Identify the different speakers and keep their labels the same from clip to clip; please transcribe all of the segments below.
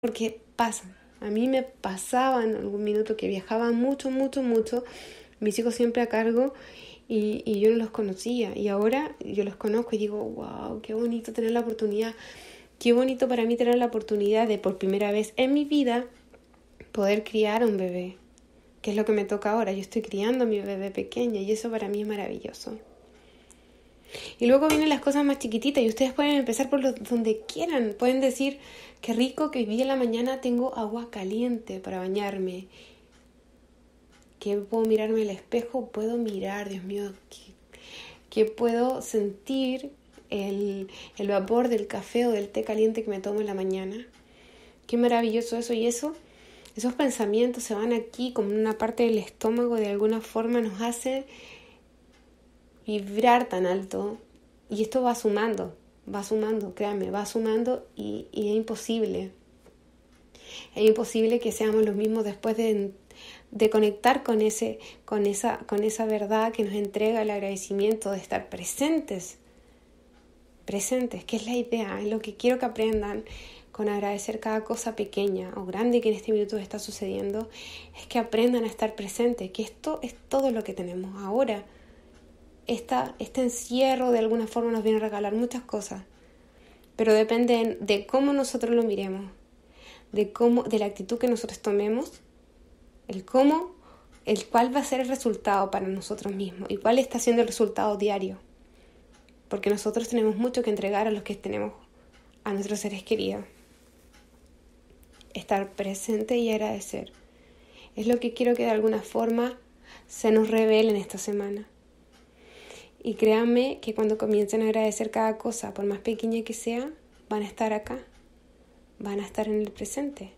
Speaker 1: porque pasa, A mí me pasaba en algún minuto que viajaba mucho, mucho, mucho, mis hijos siempre a cargo y, yo no los conocía. Y ahora yo los conozco y digo, wow, qué bonito tener la oportunidad, qué bonito para mí tener la oportunidad de por primera vez en mi vida poder criar a un bebé, que es lo que me toca ahora. Yo estoy criando a mi bebé pequeña y eso para mí es maravilloso. Y luego vienen las cosas más chiquititas y ustedes pueden empezar por donde quieran. Pueden decir, qué rico que hoy en la mañana tengo agua caliente para bañarme. Que puedo mirarme el espejo, puedo mirar, Dios mío, que, puedo sentir el, el vapor del café o del té caliente que me tomo en la mañana. Qué maravilloso eso y eso esos pensamientos se van aquí como una parte del estómago de alguna forma nos hace vibrar tan alto y esto va sumando, va sumando, créanme, va sumando y, es imposible. Es imposible que seamos los mismos después de, conectar con, ese, con, esa, con esa verdad que nos entrega el agradecimiento, de estar presentes, presentes, que es la idea, es lo que quiero que aprendan con agradecer cada cosa pequeña o grande que en este minuto está sucediendo, es que aprendan a estar presentes, que esto es todo lo que tenemos ahora este encierro de alguna forma nos viene a regalar muchas cosas, pero depende de cómo nosotros lo miremos, de, cómo, de la actitud que nosotros tomemos, el cómo, el cuál va a ser el resultado para nosotros mismos y cuál está siendo el resultado diario, porque nosotros tenemos mucho que entregar a los que tenemos, a nuestros seres queridos. Estar presente y agradecer. Es lo que quiero que de alguna forma se nos revele en esta semana. Y créanme que cuando comiencen a agradecer cada cosa, por más pequeña que sea, van a estar acá, van a estar en el presente.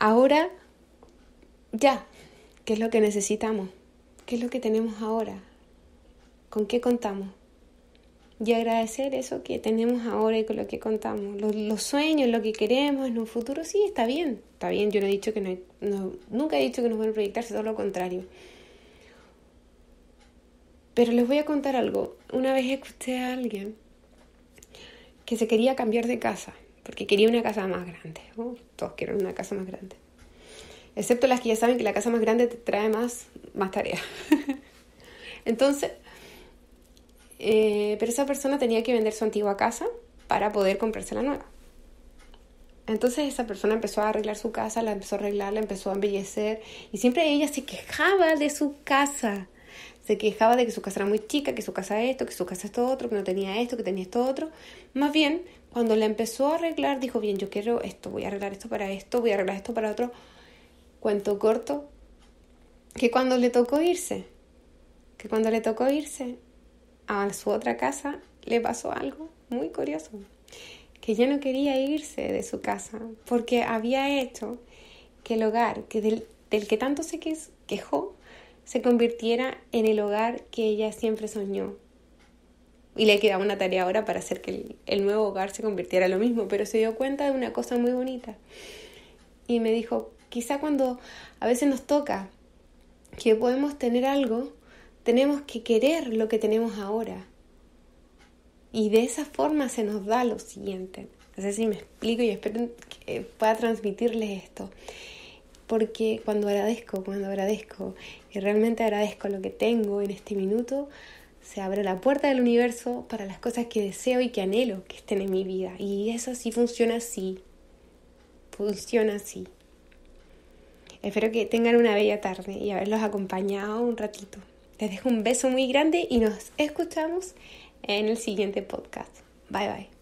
Speaker 1: Ahora, ya, ¿qué es lo que necesitamos? ¿Qué es lo que tenemos ahora? ¿Con qué contamos? Y agradecer eso que tenemos ahora y con lo que contamos. Los, sueños, lo que queremos en un futuro, sí, está bien. Está bien, yo no he dicho que no, nunca he dicho que nos van a proyectarse, todo lo contrario. Pero les voy a contar algo. Una vez escuché a alguien que se quería cambiar de casa, porque quería una casa más grande. Uh, todos quieren una casa más grande. Excepto las que ya saben que la casa más grande te trae más, más tareas. Entonces, eh, pero esa persona tenía que vender su antigua casa para poder comprarse la nueva. Entonces esa persona empezó a arreglar su casa, la empezó a arreglar, la empezó a embellecer y siempre ella se quejaba de su casa se quejaba de que su casa era muy chica, que su casa esto, que su casa esto otro, que no tenía esto, que tenía esto otro. Más bien, cuando le empezó a arreglar, dijo, bien, yo quiero esto, voy a arreglar esto para esto, voy a arreglar esto para otro. Cuento corto, que cuando le tocó irse, que cuando le tocó irse a su otra casa, le pasó algo muy curioso, que ya no quería irse de su casa, porque había hecho que el hogar que del que tanto se quejó se convirtiera en el hogar que ella siempre soñó. Y le quedaba una tarea ahora para hacer que el, nuevo hogar se convirtiera en lo mismo, pero se dio cuenta de una cosa muy bonita. Y me dijo, quizá cuando a veces nos toca que podemos tener algo, tenemos que querer lo que tenemos ahora. Y de esa forma se nos da lo siguiente. No sé si me explico y espero que pueda transmitirles esto porque cuando agradezco, cuando agradezco y realmente agradezco lo que tengo en este minuto, se abre la puerta del universo para las cosas que deseo y que anhelo que estén en mi vida. Y eso sí funciona así. Funciona así. Espero que tengan una bella tarde y haberlos acompañado un ratito. Les dejo un beso muy grande y nos escuchamos en el siguiente podcast. Bye bye.